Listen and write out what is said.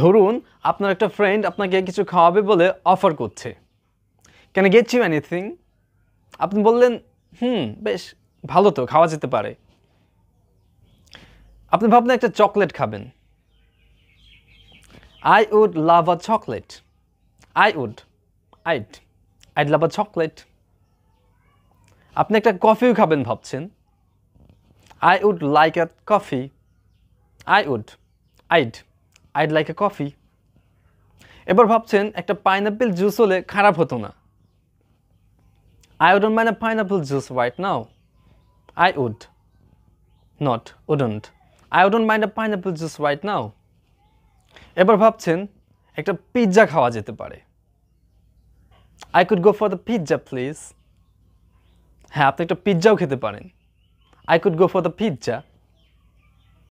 ধরুন আপনার একটা ফ্রেন্ড আপনাকে কিছু খাওয়াবে বলে অফার করছে কেন গেট ইউ এনিথিং আপনি বললেন হুম বেশ ভালো তো খাওয়া যেতে পারে আপনি ভাবলেন একটা চকলেট খাবেন I would love a chocolate I would I'd I'd love a chocolate আপনি একটা কফিও খাবেন ভাবছেন I would like a coffee I would I'd I'd like a coffee এবার ভাবছেন একটা পাইনাপেল জুস হলে খারাপ হতো না I wouldn't mind a pineapple juice right now I would not wouldn't I wouldn't mind a pineapple juice right now এবার ভাবছেন একটা পিৎজা খাওয়া যেতে পারে I could go for the pizza please হ্যাঁ আপনি একটা পিৎজাও খেতে পারেন I could go for the pizza